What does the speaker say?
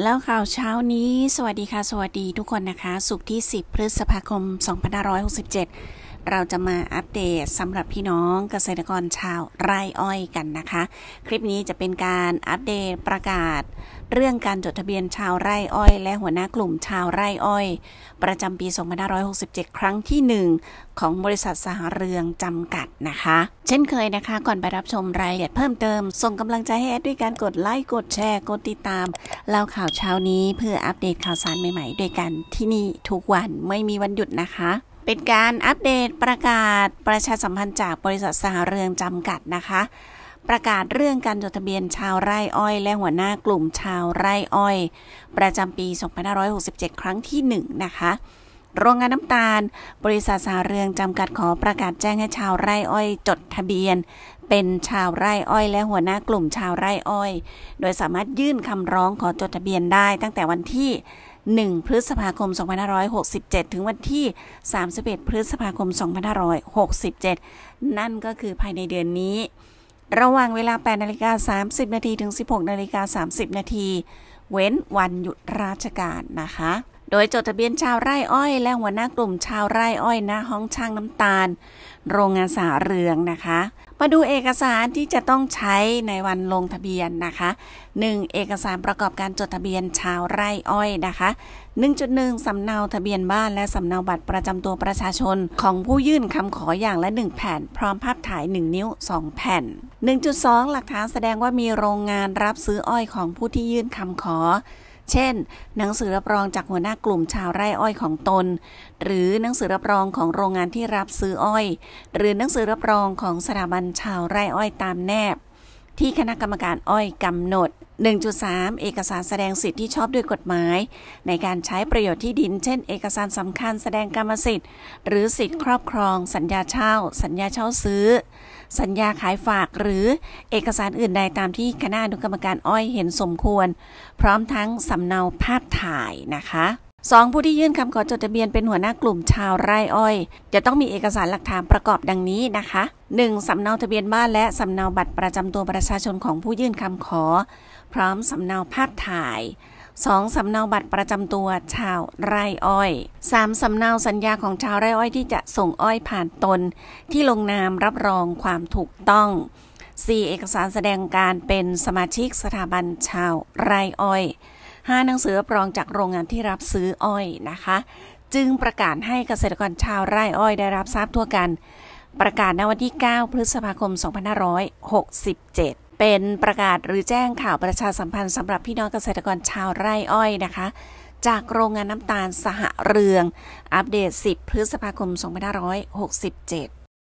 แล้วข่าวเช้านี้สวัสดีค่ะ สวัสดีทุกคนนะคะ สุขที่ 10 พฤษภาคม 2567 เราจะมาอัปเดตสำหรับพี่น้องเกษตรกรชาวไร่อ้อยกันนะคะ คลิปนี้จะเป็นการอัปเดตประกาศ เรื่องการจดทะเบียนชาวไร่อ้อย และหัวหน้ากลุ่มชาวไร่อ้อย ประจำปี2567 ครั้งที่ 1 ของบริษัทสหเรือง จำกัดนะคะ เช่นเคยนะคะ ก่อนไปรับชมรายละเอียดเพิ่มเติมส่งกำลังใจให้แอดด้วยการกดไลค์กดแชร์กดติดตามเล่าข่าวเช้านี้เพื่ออัปเดตข่าวสารใหม่ๆ ด้วยกันที่นี่ทุกวันไม่มีวันหยุดนะคะ เป็นการอัปเดตประกาศประชาสัมพันธ์จากบริษัทสหเรืองจำกัดนะคะ ประกาศเรื่องการจดทะเบียนชาวไร่อ้อยและหัวหน้ากลุ่มชาวไร่อ้อยประจำปี 2567 ครั้งที่ 1 นะคะโรงงานน้ำตาล บริษัทสาเรืองจำกัดขอประกาศแจ้งให้ชาวไร่อ้อยจดทะเบียน เป็นชาวไร่อ้อยและหัวหน้ากลุ่มชาวไร่อ้อย โดยสามารถยื่นคำร้องขอจดทะเบียนได้ตั้งแต่วันที่ 1 พฤษภาคม 2567 ถึงวันที่ 31 พฤษภาคม 2567 นั่นก็คือภายในเดือนนี้ ระหว่างเวลา8นาฬิกา 30 นาทีถึง 16 นาฬิกา 30 นาที เว้นวันหยุดราชการนะคะโดยจดทะเบียนชาวไร่อ้อยและหัวหน้ากลุ่มชาวไร่อ้อยณห้องช่างน้ำตาลโรงงานสาเรืองนะคะ มาดูเอกสารที่จะต้องใช้ในวันลงทะเบียนนะคะ 1. เอกสารประกอบการจดทะเบียนชาวไร่อ้อยนะคะ 1.1สำเนาทะเบียนบ้านและสำเนาบัตรประจำตัวประชาชนของผู้ยื่นคำขออย่างละ 1 แผ่น พร้อมภาพถ่าย 1 นิ้ว2แผ่น 1.2 หลักฐานแสดงว่ามีโรงงานรับซื้ออ้อยของผู้ที่ยื่นคำขอเช่น หนังสือรับรองจากหัวหน้ากลุ่มชาวไร่อ้อยของตน หรือหนังสือรับรองของโรงงานที่รับซื้ออ้อย หรือหนังสือรับรองของสถาบันชาวไร่อ้อยตามแนบ ที่คณะกรรมการอ้อยกำหนด 1.3 เอกสารแสดงสิทธิ์ที่ชอบด้วยกฎหมาย ในการใช้ประโยชน์ที่ดิน เช่น เอกสารสำคัญแสดงกรรมสิทธิ์หรือสิทธิ์ครอบครองสัญญาเช่าสัญญาเช่าซื้อสัญญาขายฝากหรือเอกสารอื่นใดตามที่คณะอนุกรรมการอ้อยเห็นสมควร พร้อมทั้งสำเนาภาพถ่ายนะคะสองผู้ที่ยื่นคำขอจดทะเบียนเป็นหัวหน้ากลุ่มชาวไร่อ้อย จะต้องมีเอกสารหลักฐานประกอบดังนี้นะคะ 1. สำเนาทะเบียนบ้านและสำเนาบัตรประจำตัวประชาชนของผู้ยื่นคำขอ พร้อมสำเนาภาพถ่าย 2. สำเนาบัตรประจำตัวชาวไร่อ้อย 3. สำเนาสัญญาของชาวไร่อ้อยที่จะส่งอ้อยผ่านตน ที่ลงนามรับรองความถูกต้อง 4. เอกสารแสดงการเป็นสมาชิกสถาบันชาวไร่อ้อยห้าหนังสือรับรองจากโรงงานที่รับซื้ออ้อยนะคะ จึงประกาศให้เกษตรกรชาวไร่อ้อยได้รับทราบทั่วกัน ประกาศในวันที่ 9 พฤษภาคม 2567เป็นประกาศหรือแจ้งข่าวประชาสัมพันธ์สำหรับพี่น้องเกษตรกรชาวไร่อ้อยนะคะ จากโรงงานน้ำตาลสหเรือง อัปเดต 10 พฤษภาคม 2567